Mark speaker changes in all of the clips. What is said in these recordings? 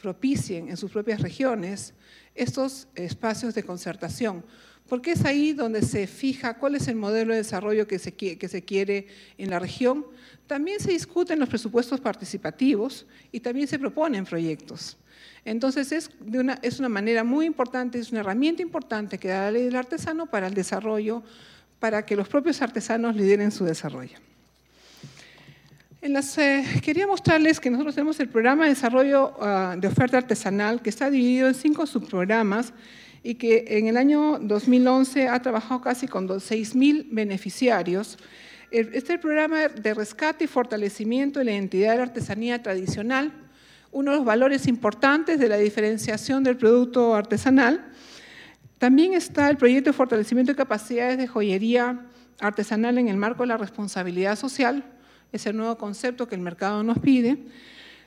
Speaker 1: propicien en sus propias regiones estos espacios de concertación, porque es ahí donde se fija cuál es el modelo de desarrollo que se, que se quiere en la región. También se discuten los presupuestos participativos y también se proponen proyectos. Entonces es, de una, es una manera muy importante, es una herramienta importante que da la ley del artesano para el desarrollo, para que los propios artesanos lideren su desarrollo. Eh, quería mostrarles que nosotros tenemos el programa de desarrollo ah, de oferta artesanal que está dividido en cinco subprogramas y que en el año 2011 ha trabajado casi con mil beneficiarios. Este es el programa de rescate y fortalecimiento de la identidad de la artesanía tradicional, uno de los valores importantes de la diferenciación del producto artesanal. También está el proyecto de fortalecimiento de capacidades de joyería artesanal en el marco de la responsabilidad social, es el nuevo concepto que el mercado nos pide.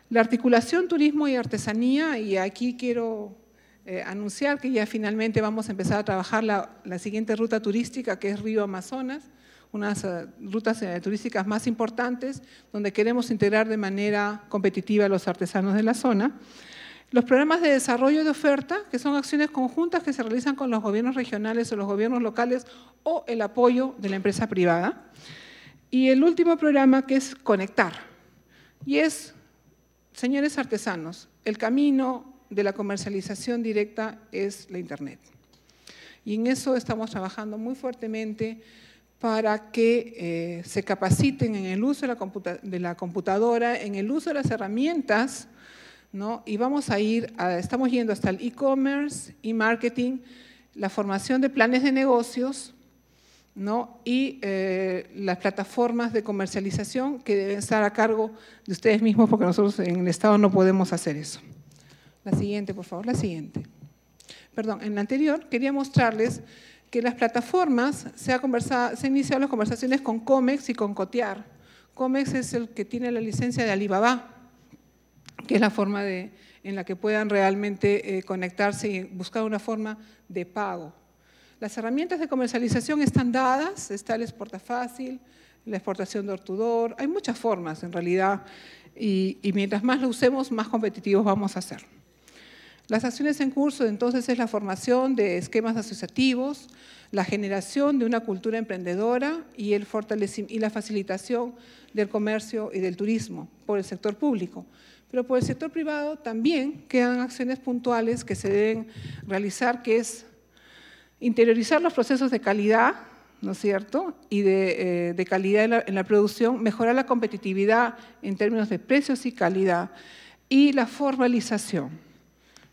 Speaker 1: La articulación turismo y artesanía, y aquí quiero eh, anunciar que ya finalmente vamos a empezar a trabajar la, siguiente ruta turística, que es Río Amazonas, unas rutas eh, turísticas más importantes, donde queremos integrar de manera competitiva a los artesanos de la zona. Los programas de desarrollo de oferta, que son acciones conjuntas que se realizan con los gobiernos regionales o los gobiernos locales o el apoyo de la empresa privada. Y el último programa que es Conectar. Y es, señores artesanos, el camino de la comercialización directa es la Internet. Y en eso estamos trabajando muy fuertemente para que eh, se capaciten en el uso de la, computadora, en el uso de las herramientas, ¿no? Y vamos a ir, estamos yendo hasta el e-commerce y e marketing, la formación de planes de negocios, ¿no? y eh, las plataformas de comercialización que deben estar a cargo de ustedes mismos porque nosotros en el Estado no podemos hacer eso. La siguiente, por favor, la siguiente. Perdón, en la anterior quería mostrarles que las plataformas, se, ha se han iniciado las conversaciones con COMEX y con COTEAR. COMEX es el que tiene la licencia de Alibaba, que es la forma de, en la que puedan realmente eh, conectarse y buscar una forma de pago. Las herramientas de comercialización están dadas, está el exporta fácil, la exportación de ortudor, hay muchas formas en realidad y, mientras más lo usemos, más competitivos vamos a ser. Las acciones en curso entonces es la formación de esquemas asociativos, la generación de una cultura emprendedora y, el fortalecimiento, y la facilitación del comercio y del turismo por el sector público. Pero por el sector privado también quedan acciones puntuales que se deben realizar, que es Interiorizar los procesos de calidad, ¿no es cierto? Y de, eh, calidad en la, producción, mejorar la competitividad en términos de precios y calidad, y la formalización.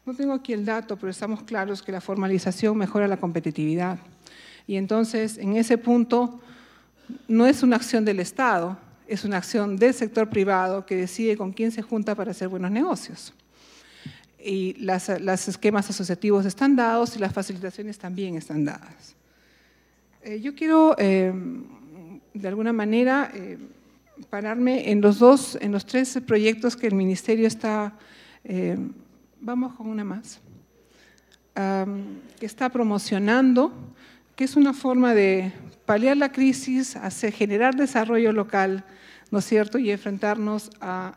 Speaker 1: No tengo aquí el dato, pero estamos claros que la formalización mejora la competitividad. Y entonces, en ese punto, no es una acción del Estado, es una acción del sector privado que decide con quién se junta para hacer buenos negocios y los esquemas asociativos están dados y las facilitaciones también están dadas. Eh, yo quiero, eh, de alguna manera, eh, pararme en los dos, en los tres proyectos que el Ministerio está, vamos con una más, que está promocionando, que es una forma de paliar la crisis, generar desarrollo local, ¿no es cierto?, y enfrentarnos a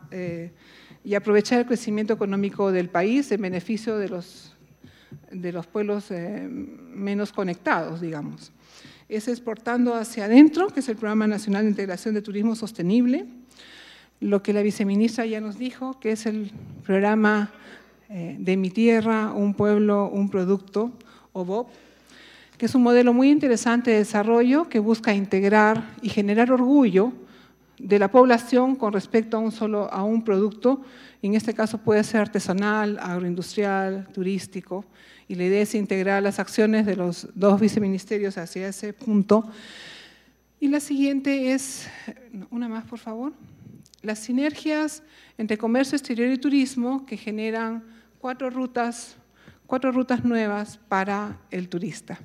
Speaker 1: y aprovechar el crecimiento económico del país en beneficio de los, de los pueblos eh, menos conectados, digamos. Es exportando hacia adentro, que es el Programa Nacional de Integración de Turismo Sostenible, lo que la viceministra ya nos dijo, que es el programa eh, de mi tierra, un pueblo, un producto, o que es un modelo muy interesante de desarrollo que busca integrar y generar orgullo de la población con respecto a un solo a un producto, en este caso puede ser artesanal, agroindustrial, turístico, y la idea es integrar las acciones de los dos viceministerios hacia ese punto. Y la siguiente es, una más por favor, las sinergias entre comercio exterior y turismo que generan cuatro rutas, cuatro rutas nuevas para el turista.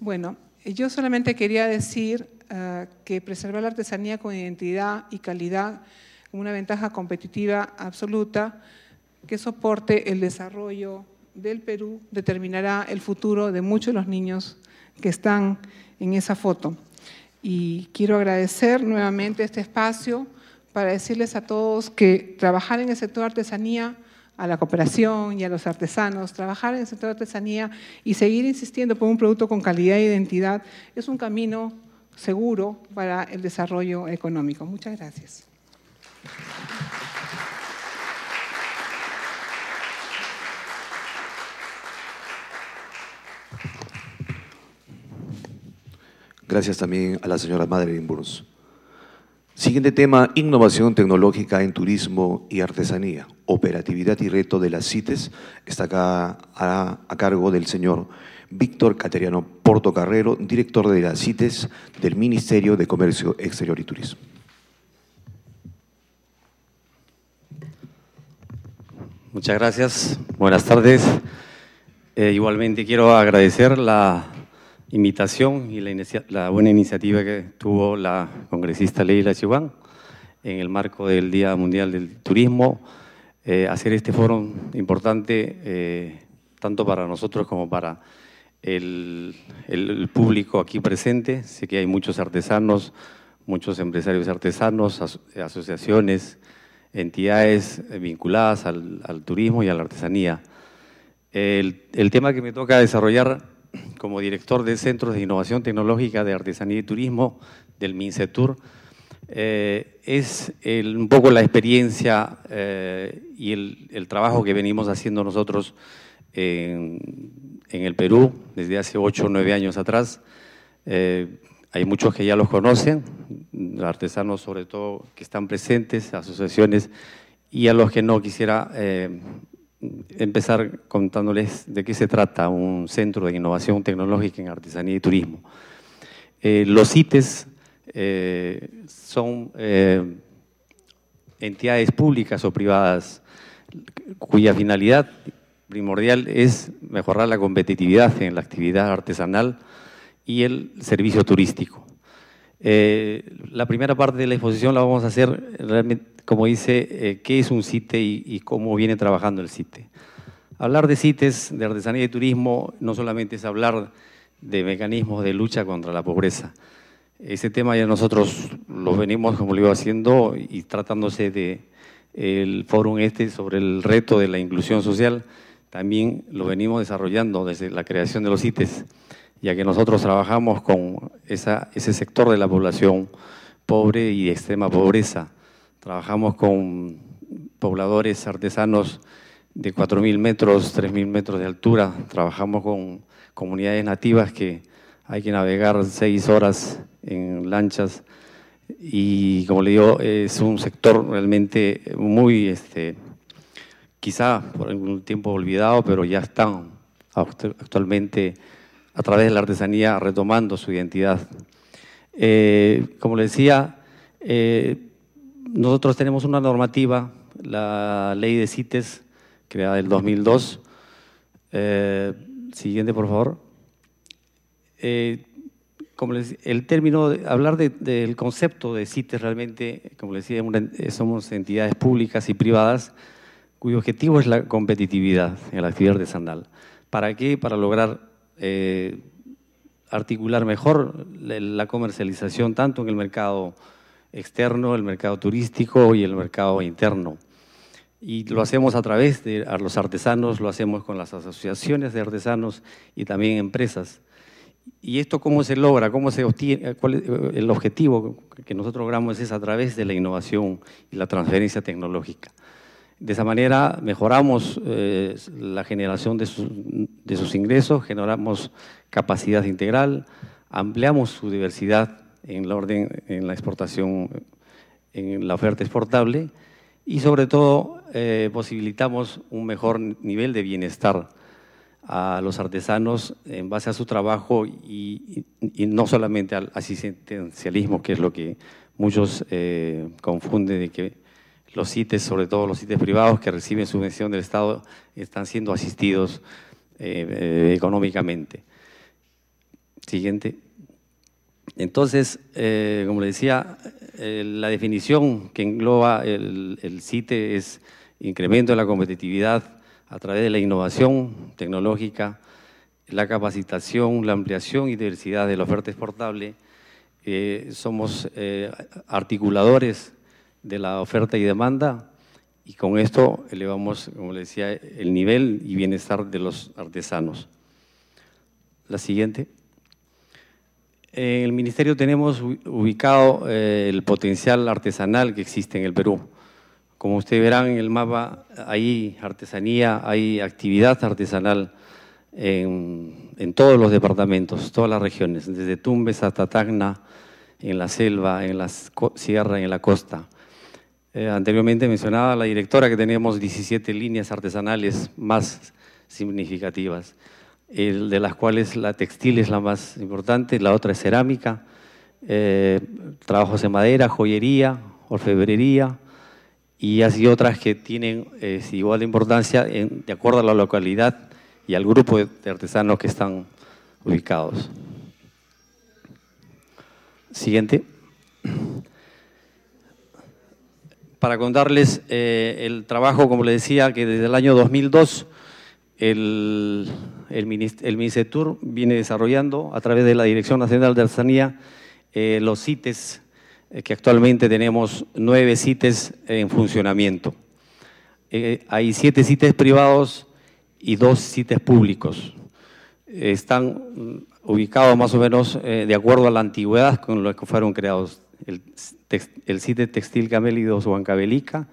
Speaker 1: Bueno, yo solamente quería decir eh, que preservar la artesanía con identidad y calidad una ventaja competitiva absoluta que soporte el desarrollo del Perú determinará el futuro de muchos de los niños que están en esa foto. Y quiero agradecer nuevamente este espacio para decirles a todos que trabajar en el sector artesanía, a la cooperación y a los artesanos, trabajar en el sector artesanía y seguir insistiendo por un producto con calidad e identidad es un camino seguro para el desarrollo económico. Muchas gracias.
Speaker 2: Gracias también a la señora Madeleine Burns. Siguiente tema, innovación tecnológica en turismo y artesanía, operatividad y reto de las CITES. Está acá a cargo del señor Víctor Cateriano Portocarrero, director de las CITES del Ministerio de Comercio Exterior y Turismo. Muchas gracias. Buenas tardes. Eh, igualmente quiero agradecer la invitación y la, buena iniciativa que tuvo la congresista Leila Chiván en el marco del Día Mundial del Turismo, eh, hacer este foro importante eh, tanto para nosotros como para el, público aquí presente. Sé que hay muchos artesanos, muchos empresarios artesanos, asociaciones, entidades vinculadas al, turismo y a la artesanía. El, tema que me toca desarrollar como director de Centros de Innovación Tecnológica de Artesanía y Turismo del MINCETUR eh, es un poco la experiencia eh, y el, trabajo que venimos haciendo nosotros en en el Perú desde hace 8 o 9 años atrás. Eh, hay muchos que ya los conocen, artesanos sobre todo que están presentes, asociaciones, y a los que no quisiera eh, empezar contándoles de qué se trata un centro de innovación tecnológica en artesanía y turismo. Eh, los CITES son entidades públicas o privadas cuya finalidad primordial es mejorar la competitividad en la actividad artesanal y el servicio turístico. Eh, la primera parte de la exposición la vamos a hacer, realmente, como dice, eh, qué es un CITE y, cómo viene trabajando el CITE. Hablar de CITES, de artesanía y turismo, no solamente es hablar de mecanismos de lucha contra la pobreza. Ese tema ya nosotros lo venimos, como lo iba haciendo, y tratándose de el este sobre el reto de la inclusión social, también lo venimos desarrollando desde la creación de los CITES, ya que nosotros trabajamos con ese sector de la población pobre y de extrema pobreza. Trabajamos con pobladores artesanos de 4.000 metros, 3.000 metros de altura. Trabajamos con comunidades nativas que hay que navegar seis horas en lanchas y como le digo, es un sector realmente muy este, quizá por algún tiempo olvidado, pero ya están actualmente a través de la artesanía retomando su identidad. Eh, como le decía, eh, nosotros tenemos una normativa, la ley de CITES, creada el 2002. Eh, siguiente, por favor. como el término, hablar del concepto de CITES realmente, como les decía, somos entidades públicas y privadas, cuyo objetivo es la competitividad en la actividad sandal. ¿Para qué? Para lograr eh, articular mejor la comercialización tanto en el mercado externo, el mercado turístico y el mercado interno. Y lo hacemos a través de los artesanos, lo hacemos con las asociaciones de artesanos y también empresas. ¿Y esto cómo se logra? ¿Cómo se obtiene? ¿Cuál el objetivo que nosotros logramos es a través de la innovación y la transferencia tecnológica. De esa manera mejoramos eh, la generación de, sus ingresos, generamos capacidad integral, ampliamos su diversidad en la orden, en la exportación, en la oferta exportable y sobre todo eh, posibilitamos un mejor nivel de bienestar a los artesanos en base a su trabajo y, no solamente al asistencialismo, que es lo que muchos eh, confunden de que los CITES, sobre todo los CITES privados que reciben subvención del Estado, están siendo asistidos eh, eh, económicamente. Siguiente. Entonces, eh, como le decía, la definición que engloba el, el es incremento de la competitividad a través de la innovación tecnológica, la capacitación, la ampliación y diversidad de la oferta exportable. somos articuladores de la oferta y demanda y con esto elevamos, como le decía, el nivel y bienestar de los artesanos. La siguiente. En el Ministerio tenemos ubicado eh, el potencial artesanal que existe en el Perú. Como ustedes verán en el mapa, hay artesanía, hay actividad artesanal en, en todos los departamentos, todas las regiones, desde Tumbes hasta Tacna, en la selva, en la sierra, en la costa. Eh, anteriormente mencionaba la directora que teníamos 17 líneas artesanales más significativas, de las cuales la textil es la más importante, la otra es cerámica, eh, trabajos en madera, joyería, orfebrería y así otras que tienen eh, igual de importancia de acuerdo a la localidad y al grupo de artesanos que están ubicados. Siguiente para contarles eh, el trabajo, como les decía, que desde el año 2002 el, el, el viene desarrollando a través de la Dirección Nacional de Artesanía eh, los CITES, eh, que actualmente tenemos nueve CITES en funcionamiento. hay siete CITES privados y dos CITES públicos. Están mm, ubicados más o menos de acuerdo a la antigüedad con los que fueron creados el, sitio Textil Camélidos Huancabelica,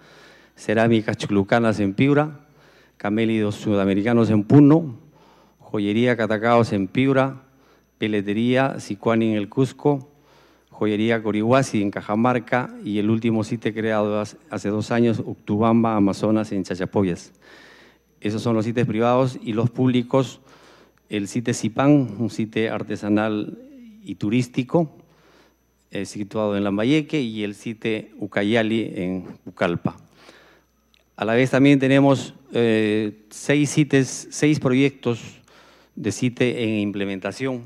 Speaker 2: Cerámicas Chulucanas en Piura, Camélidos Sudamericanos en Puno, Joyería Catacaos en Piura, Peletería Sicuani en el Cusco, Joyería Corihuasi en Cajamarca y el último sitio creado hace dos años, Uctubamba, Amazonas en Chachapoyas. Esos son los sitios privados y los públicos, el sitio Zipán, un sitio artesanal y turístico, eh, situado en Lambayeque, y el sitio Ucayali en Pucalpa. A la vez también tenemos eh, seis, seis proyectos de sitio en implementación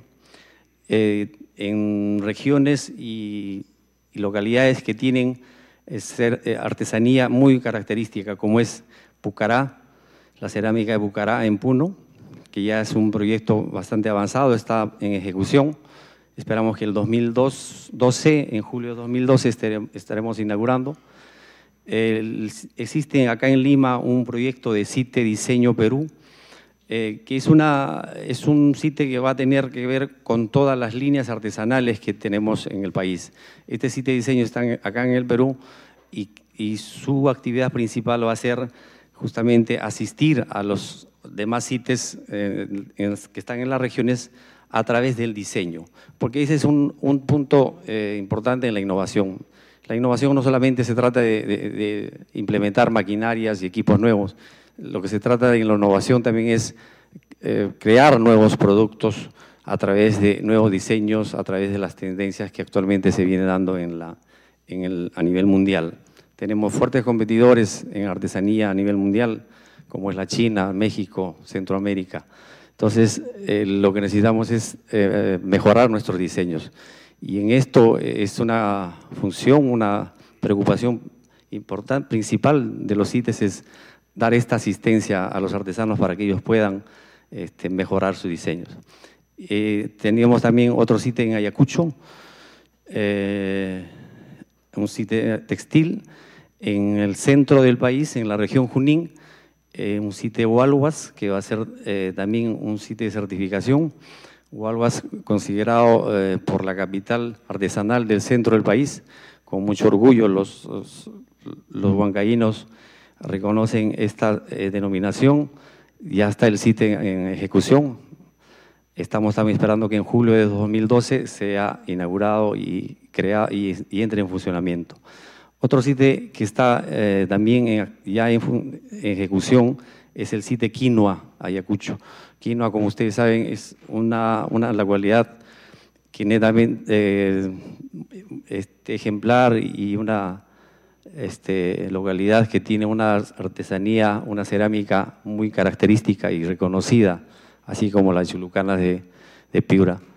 Speaker 2: eh, en regiones y, localidades que tienen artesanía muy característica, como es Pucará, la cerámica de Pucará en Puno, que ya es un proyecto bastante avanzado, está en ejecución. Esperamos que el 2012, en julio de 2012, estaremos inaugurando. existe acá en Lima un proyecto de CITE Diseño Perú, eh, que es, una, es un CITE que va a tener que ver con todas las líneas artesanales que tenemos en el país. Este CITE Diseño está acá en el Perú y, su actividad principal va a ser justamente asistir a los demás CITES eh, que están en las regiones a través del diseño, porque ese es un, punto eh, importante en la innovación. La innovación no solamente se trata de, implementar maquinarias y equipos nuevos, lo que se trata en la innovación también es eh, crear nuevos productos a través de nuevos diseños, a través de las tendencias que actualmente se viene dando en la, a nivel mundial. Tenemos fuertes competidores en artesanía a nivel mundial, como es la China, México, Centroamérica. Entonces, eh, lo que necesitamos es eh, eh, mejorar nuestros diseños. Y en esto es una función, una preocupación importante, principal de los CITES es dar esta asistencia a los artesanos para que ellos puedan este, mejorar sus diseños. Eh, teníamos también otro sitio en Ayacucho, un sitio textil en el centro del país, en la región Junín, eh, un sitio Walwas, que va a ser eh, también un sitio de certificación. Walwas considerado eh, por la capital artesanal del centro del país. Con mucho orgullo los, los, huancaínos reconocen esta denominación. Ya está el sitio en, ejecución. Estamos también esperando que en julio de 2012 sea inaugurado y, crea, y entre en funcionamiento. Otro sitio que está eh, también ya en, ejecución es el sitio Quinoa, Ayacucho. Quinoa, como ustedes saben, es una, una localidad que netamente eh, este, ejemplar y una este, localidad que tiene una artesanía, una cerámica muy característica y reconocida, así como las chulucanas de Piura.